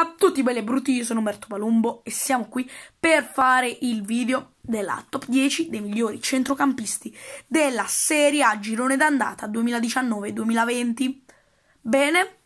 a tutti belli e brutti, io sono Umberto Palumbo e siamo qui per fare il video della top 10 dei migliori centrocampisti della Serie A girone d'andata 2019-2020. Bene,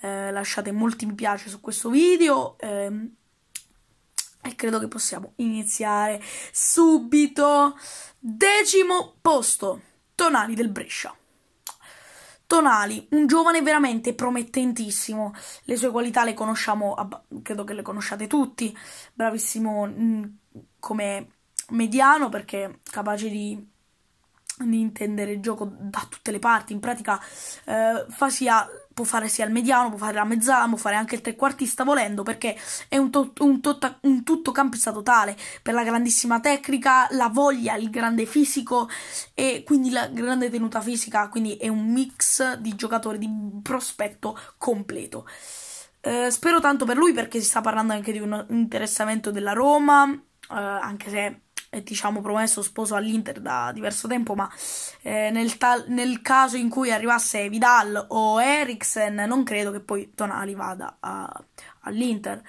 eh, lasciate molti mi piace su questo video ehm, e credo che possiamo iniziare subito. Decimo posto, Tonali del Brescia. Tonali, un giovane veramente promettentissimo, le sue qualità le conosciamo, credo che le conosciate tutti, bravissimo mm, come mediano perché capace di, di, intendere il gioco da tutte le parti, in pratica eh, fa sia può fare sia il mediano, può fare la mezzala, può fare anche il trequartista volendo perché è un, to- un, tot- un tota-, tuttocampista totale per la grandissima tecnica, la voglia, il grande fisico e quindi la grande tenuta fisica, quindi è un mix di giocatori di prospetto completo. Eh, spero tanto per lui perché si sta parlando anche di un interessamento della Roma, eh, anche se eh, diciamo promesso sposo all'Inter da diverso tempo, ma eh, nel, tal- nel, caso in cui arrivasse Vidal o Eriksen non credo che poi Tonali vada a- all'Inter.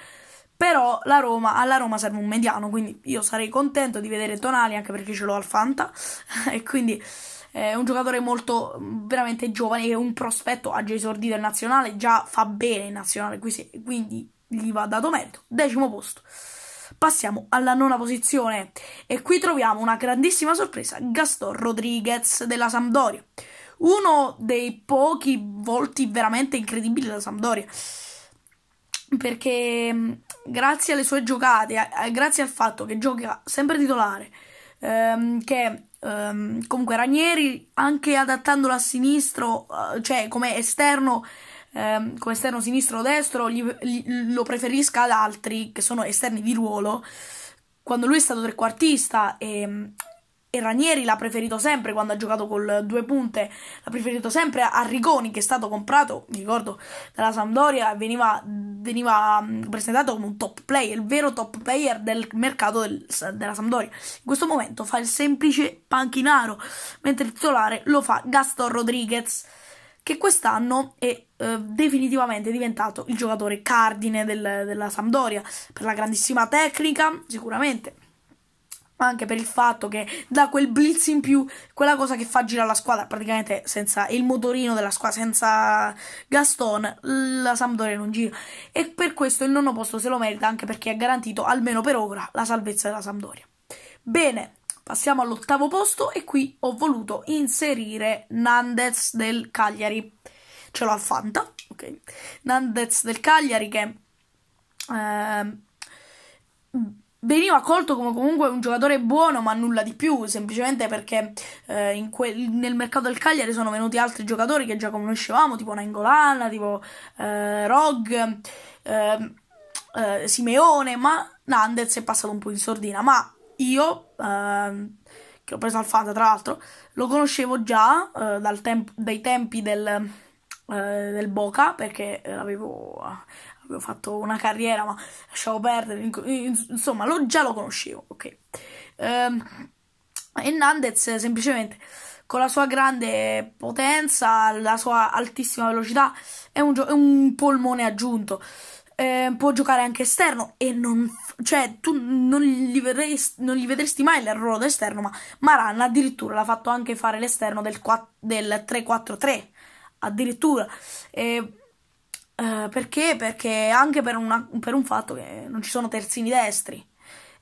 Però la Roma, alla Roma serve un mediano, quindi io sarei contento di vedere Tonali anche perché ce l'ho al Fanta e quindi eh, è un giocatore molto veramente giovane che è un prospetto, ha già esordito in nazionale, già fa bene in nazionale, quindi gli va dato merito. Decimo posto. Passiamo alla nona posizione e qui troviamo una grandissima sorpresa, Gaston Rodriguez della Sampdoria. Uno dei pochi volti veramente incredibili della Sampdoria perché mm, grazie alle sue giocate, grazie al fatto che gioca sempre titolare, ehm, che ehm, comunque Ranieri anche adattandolo a sinistro, eh, cioè come esterno, ehm, come esterno sinistro o destro gli, gli, lo preferisca ad altri che sono esterni di ruolo. Quando lui è stato trequartista e, ehm, e Ranieri l'ha preferito sempre quando ha giocato con due punte, l'ha preferito sempre a Rigoni che è stato comprato, mi ricordo, dalla Sampdoria e veniva, veniva, presentato come un top player, il vero top player del mercato del, della Sampdoria. In questo momento fa il semplice panchinaro, mentre il titolare lo fa Gaston Rodriguez che quest'anno è eh, definitivamente diventato il giocatore cardine del, della Sampdoria per la grandissima tecnica, sicuramente, ma anche per il fatto che dà quel blitz in più, quella cosa che fa girare la squadra, praticamente senza il motorino della squadra, senza Gaston, la Sampdoria non gira. E per questo il nono posto se lo merita anche perché ha garantito, almeno per ora, la salvezza della Sampdoria. Bene, Passiamo all'ottavo posto e qui ho voluto inserire Nandez del Cagliari. Ce l'ho al Fanta, ok. Nandez del Cagliari che eh, veniva accolto come comunque un giocatore buono ma nulla di più, semplicemente perché eh, nel mercato del Cagliari sono venuti altri giocatori che già conoscevamo, tipo Nangolana, tipo eh, Rog, ehm, eh, Simeone, ma Nandez è passato un po' in sordina, ma io ehm, che ho preso al Fata tra l'altro, lo conoscevo già eh, temp- dai tempi del, eh, del Boca perché eh, avevo, avevo, fatto una carriera ma lasciavo perdere, insomma lo, già lo conoscevo, ok. Ehm, e Nandez semplicemente con la sua grande potenza, la sua altissima velocità, è un, gio- è un polmone aggiunto eh, può giocare anche esterno e non, cioè, tu non gli, vedresti, non gli vedresti mai il ruolo d'esterno, ma Maran addirittura l'ha fatto anche fare l'esterno del, 4, del 3-4-3, addirittura. Eh, eh, perché? Perché anche per, una, per, un fatto che non ci sono terzini destri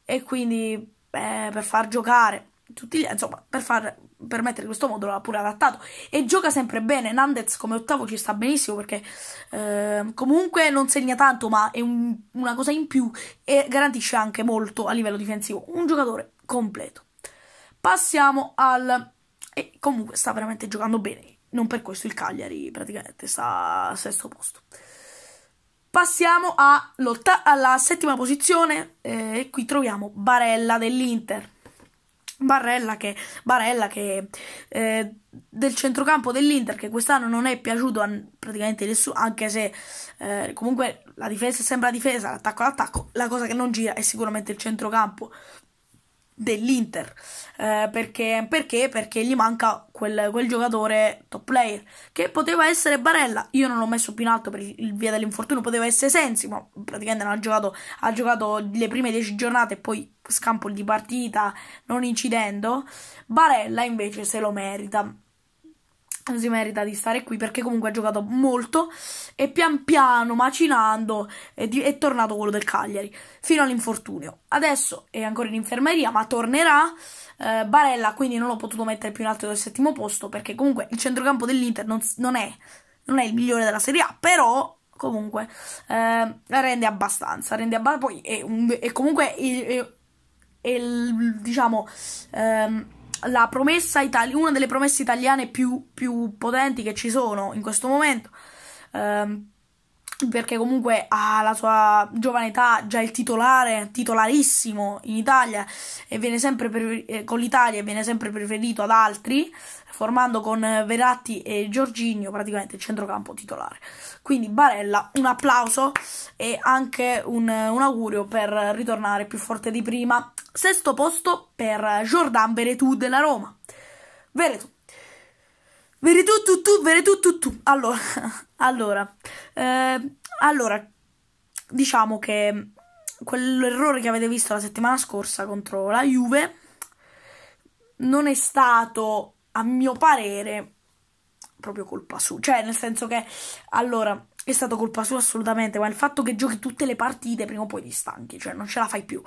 e quindi eh, per far giocare tutti gli, insomma, per far per mettere questo modulo l'ha pure adattato e gioca sempre bene. Nandez come ottavo ci sta benissimo perché eh, comunque non segna tanto, ma è un, una cosa in più e garantisce anche molto a livello difensivo. Un giocatore completo. Passiamo al e comunque sta veramente giocando bene. Non per questo il Cagliari praticamente sta al sesto posto. Passiamo alla settima posizione eh, e qui troviamo Barella dell'Inter Barrella che, Barella che eh, del centrocampo dell'Inter che quest'anno non è piaciuto a praticamente nessuno, anche se eh, comunque la difesa è sempre la difesa, l'attacco è l'attacco, la cosa che non gira è sicuramente il centrocampo dell'Inter. Eh, perché, perché? Perché gli manca quel, quel, giocatore top player che poteva essere Barella. Io non l'ho messo più in alto per il via dell'infortunio, poteva essere Sensi, ma praticamente non ha giocato, ha giocato le prime 10 giornate e poi scampo di partita, non incidendo. Barella invece se lo merita non si merita di stare qui perché comunque ha giocato molto e pian piano macinando è, di, è tornato quello del Cagliari fino all'infortunio. Adesso è ancora in infermeria ma tornerà eh, Barella quindi non l'ho potuto mettere più in alto del settimo posto perché comunque il centrocampo dell'Inter non, non, è, non, è, il migliore della Serie A però comunque eh, rende abbastanza, rende abbastanza poi è, un, è comunque il, è, il, diciamo... Ehm, la promessa italiana, una delle promesse italiane più, più potenti che ci sono in questo momento. Um, perché comunque alla sua giovane età già il titolare, titolarissimo in Italia e viene sempre prefer- eh, con l'Italia viene sempre preferito ad altri, formando con eh, Veratti e Giorginio praticamente il centrocampo titolare. Quindi Barella, un applauso e anche un, un augurio per ritornare più forte di prima. Sesto posto per Jordan Veretù della Roma. Veretù Veri tu tu, veritù tu tu. Allora, allora, eh, allora, diciamo che quell'errore che avete visto la settimana scorsa contro la Juve non è stato, a mio parere, proprio colpa sua. Cioè, nel senso che, allora, è stato colpa sua assolutamente, ma il fatto che giochi tutte le partite prima o poi ti stanchi, cioè non ce la fai più.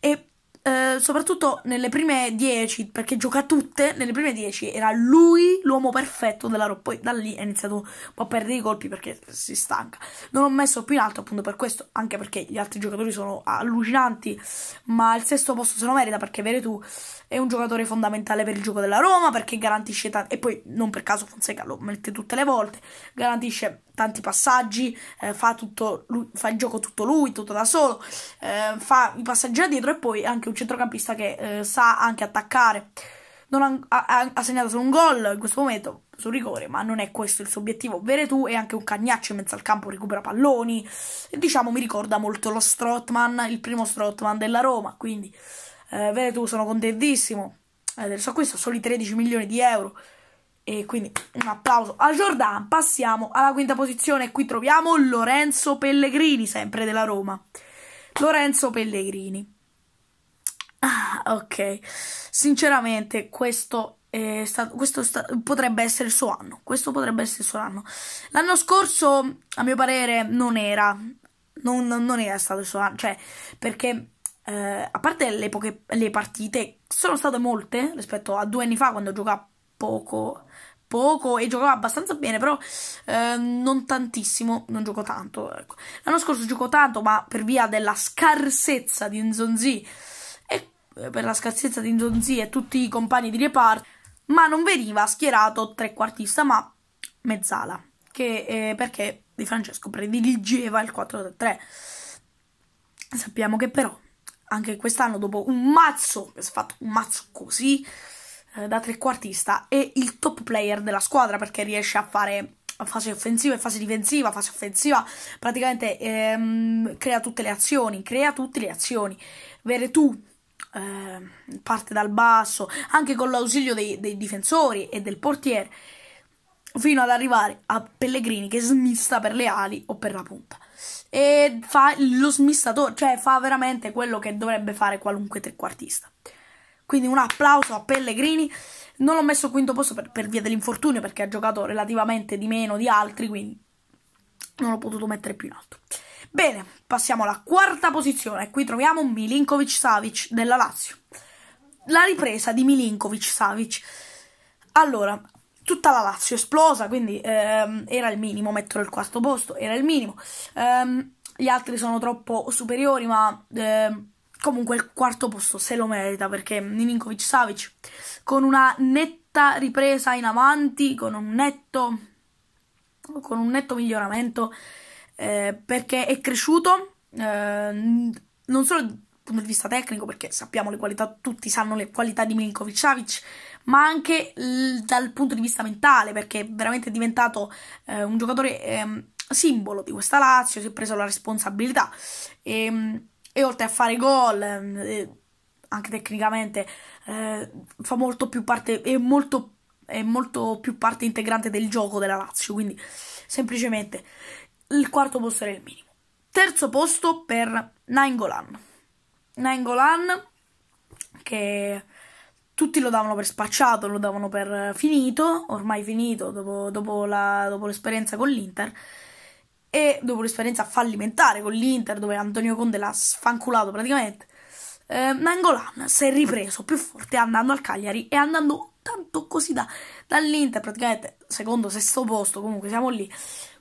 E eh, soprattutto nelle prime 10, perché gioca tutte, nelle prime 10 era lui l'uomo perfetto della Roma, poi da lì è iniziato un po' a perdere i colpi perché si stanca. Non ho messo più in alto appunto per questo, anche perché gli altri giocatori sono allucinanti, ma il sesto posto se lo merita perché Veretù è un giocatore fondamentale per il gioco della Roma, perché garantisce tanto, e poi non per caso Fonseca lo mette tutte le volte, garantisce tanti passaggi, eh, fa, tutto, lui, fa, il gioco tutto lui, tutto da solo, eh, fa i passaggi da dietro e poi anche un centrocampista che eh, sa anche attaccare. Ha, ha, ha, segnato solo un gol in questo momento sul rigore, ma non è questo il suo obiettivo. Veretù è anche un cagnaccio in mezzo al campo, recupera palloni. E, diciamo mi ricorda molto lo Strotman, il primo Strotman della Roma, quindi eh, Veretù sono contentissimo eh, del suo acquisto, soli 13 milioni di euro. E quindi un applauso a Jordan. Passiamo alla quinta posizione. Qui troviamo Lorenzo Pellegrini, sempre della Roma. Lorenzo Pellegrini. Ah, ok. Sinceramente, questo, stato, questo sta, potrebbe essere il suo anno. Questo potrebbe essere il suo anno. L'anno scorso, a mio parere, non era. Non, non era stato il suo anno. Cioè, perché eh, a parte le, poche, le partite, sono state molte rispetto a due anni fa quando giocava poco poco e giocava abbastanza bene, però eh, non tantissimo, non giocò tanto. Ecco. L'anno scorso giocò tanto, ma per via della scarsezza di Nzonzi e eh, per la scarsezza di Nzonzi e tutti i compagni di reparto, ma non veniva schierato trequartista, ma mezzala, che, eh, perché Di Francesco prediligeva il 4-3. Sappiamo che però anche quest'anno dopo un mazzo, si è fatto un mazzo così, eh, da trequartista e il top player della squadra perché riesce a fare fase offensiva e fase difensiva, fase offensiva, praticamente ehm, crea tutte le azioni, crea tutte le azioni. Veretù eh, parte dal basso, anche con l'ausilio dei, dei, difensori e del portiere, fino ad arrivare a Pellegrini che smista per le ali o per la punta. E fa lo smistatore, cioè fa veramente quello che dovrebbe fare qualunque trequartista. Quindi un applauso a Pellegrini. Non l'ho messo al quinto posto per, per via dell'infortunio, perché ha giocato relativamente di meno di altri, quindi non l'ho potuto mettere più in alto. Bene, passiamo alla quarta posizione. Qui troviamo Milinkovic Savic della Lazio. La ripresa di Milinkovic Savic. Allora, tutta la Lazio esplosa, quindi ehm, era il minimo metterlo al quarto posto, era il minimo. Ehm, gli altri sono troppo superiori, ma ehm, comunque il quarto posto se lo merita perché Milinkovic Savic con una netta ripresa in avanti, con un netto, con un netto miglioramento eh, perché è cresciuto eh, non solo dal punto di vista tecnico perché sappiamo le qualità, tutti sanno le qualità di Milinkovic Savic ma anche l- dal punto di vista mentale perché è veramente diventato eh, un giocatore ehm, simbolo di questa Lazio, si è preso la responsabilità e ehm, e oltre a fare gol eh, anche tecnicamente eh, fa molto più parte è molto, è molto più parte integrante del gioco della Lazio quindi semplicemente il quarto posto era il minimo terzo posto per Nainggolan Nainggolan che tutti lo davano per spacciato, lo davano per finito, ormai finito dopo, dopo, la, dopo l'esperienza con l'Inter e dopo un'esperienza fallimentare con l'Inter dove Antonio Conte l'ha sfanculato praticamente, eh, Nangolan si è ripreso più forte andando al Cagliari e andando tanto così da, dall'Inter praticamente secondo, sesto posto, comunque siamo lì,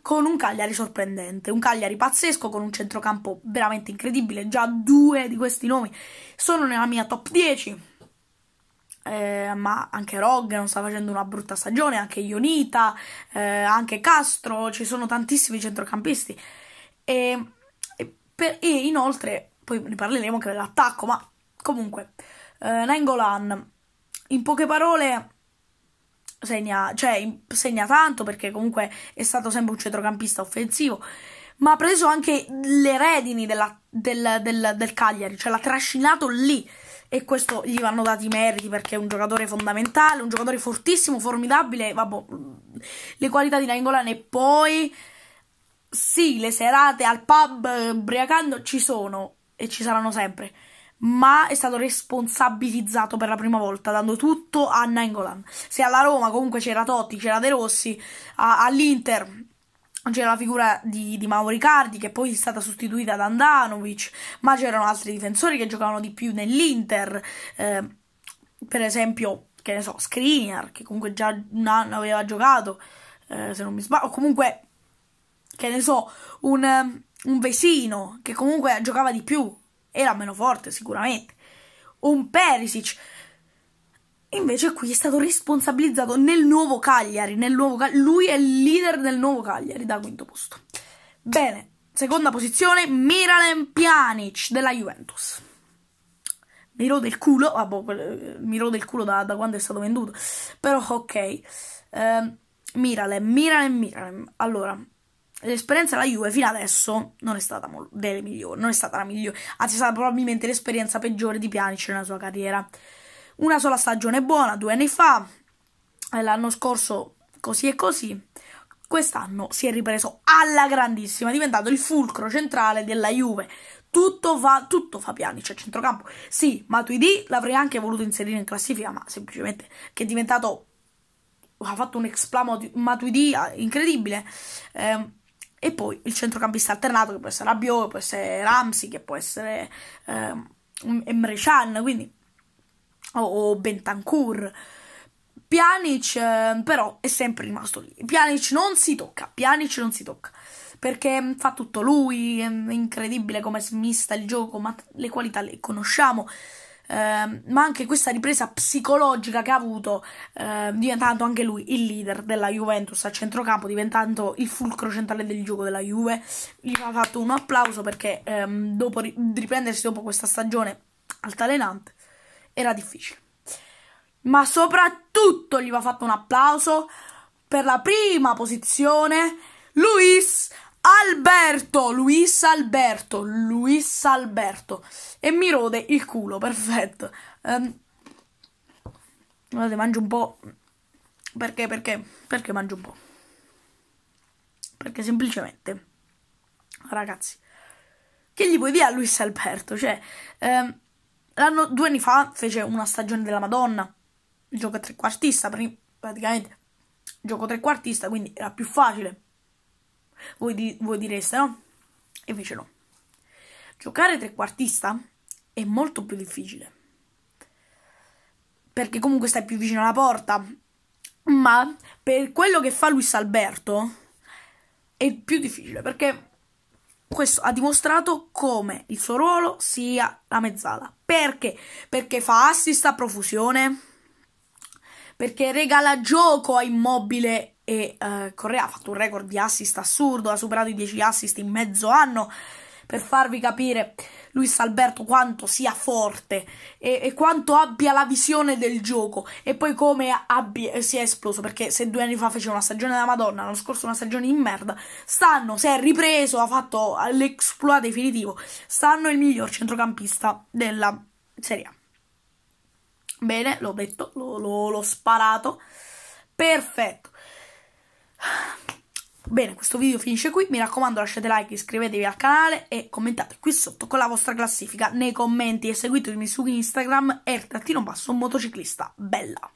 con un Cagliari sorprendente, un Cagliari pazzesco con un centrocampo veramente incredibile, già due di questi nomi sono nella mia top 10 eh, ma anche Rogan sta facendo una brutta stagione, anche Ionita, eh, anche Castro, ci sono tantissimi centrocampisti. E, e, per, e inoltre, poi ne parleremo anche dell'attacco, ma comunque, eh, Nengolan, in poche parole, segna, cioè, segna tanto perché comunque è stato sempre un centrocampista offensivo ma ha preso anche le redini della, del, del, del Cagliari, cioè l'ha trascinato lì e questo gli vanno dati i meriti perché è un giocatore fondamentale, un giocatore fortissimo, formidabile, vabbè, le qualità di Nangolan e poi sì, le serate al pub ubriacando ci sono e ci saranno sempre, ma è stato responsabilizzato per la prima volta dando tutto a Nangolan. Se alla Roma comunque c'era Totti, c'era De Rossi, all'Inter c'era la figura di, di Mauro Riccardi che poi è stata sostituita da Andanovic, ma c'erano altri difensori che giocavano di più nell'Inter, eh, per esempio, che ne so, Skriniar, che comunque già un anno aveva giocato, eh, se non mi sbaglio, o comunque, che ne so, un, un Vesino, che comunque giocava di più, era meno forte sicuramente, un Perisic, Invece qui è stato responsabilizzato nel nuovo Cagliari, nel nuovo Cagliari. lui è il leader del nuovo Cagliari da quinto posto. Bene, seconda posizione Miralem Pjanic della Juventus. Mi rode il culo, ah, boh, eh, mi rode il culo da, da, quando è stato venduto, però ok. Uh, Miralem, Miralem, Miralem. Allora, l'esperienza della Juve fino adesso non è stata delle migliori, non è stata la migliore, anzi è stata probabilmente l'esperienza peggiore di Pjanic nella sua carriera una sola stagione buona due anni fa, l'anno scorso così e così. Quest'anno si è ripreso alla grandissima, è diventato il fulcro centrale della Juve. Tutto fa, tutto fa piani, c'è cioè centrocampo. Sì, Matuidi l'avrei anche voluto inserire in classifica, ma semplicemente che è diventato... Ha fatto un exploit Matuidi ah, incredibile. Eh, e poi il centrocampista alternato, che può essere Rabiot, che può essere Ramsey, che può essere eh, Emre Chan, quindi o, o Bentancur. Pjanic ehm, però è sempre rimasto lì. Pjanic non si tocca, Pjanic non si tocca. Perché ehm, fa tutto lui, ehm, è incredibile come smista il gioco, ma le qualità le conosciamo. Eh, ma anche questa ripresa psicologica che ha avuto, eh, diventando anche lui il leader della Juventus a centrocampo, diventando il fulcro centrale del gioco della Juve, gli ha fatto un applauso perché ehm, dopo riprendersi dopo questa stagione altalenante era difficile. Ma soprattutto gli va fatto un applauso per la prima posizione Luis Alberto, Luis Alberto, Luis Alberto. E mi rode il culo, perfetto. Um, guardate, mangio un po'. Perché, perché, perché mangio un po'? Perché semplicemente, ragazzi, che gli puoi dire a Luis Alberto? Cioè, um, L'anno, due anni fa fece una stagione della Madonna. Gioca trequartista, praticamente. Gioco trequartista, quindi era più facile. Voi, di, voi direste, no? E invece no. Giocare trequartista è molto più difficile. Perché comunque stai più vicino alla porta. Ma per quello che fa Luis Alberto è più difficile. Perché questo ha dimostrato come il suo ruolo sia la mezzala. Perché? Perché fa assist a profusione, perché regala gioco a Immobile e eh, Correa ha fatto un record di assist assurdo, ha superato i 10 assist in mezzo anno, per farvi capire. Luis Alberto quanto sia forte e, e quanto abbia la visione del gioco e poi come abbia, eh, si è esploso perché se due anni fa faceva una stagione della Madonna, l'anno scorso una stagione in merda, stanno si è ripreso, ha fatto l'exploit definitivo, stanno il miglior centrocampista della Serie A. Bene, l'ho detto, l'ho, l'ho, l'ho sparato. Perfetto. Bene, questo video finisce qui, mi raccomando lasciate like, iscrivetevi al canale e commentate qui sotto con la vostra classifica nei commenti e seguitemi su Instagram r-motociclista, bella!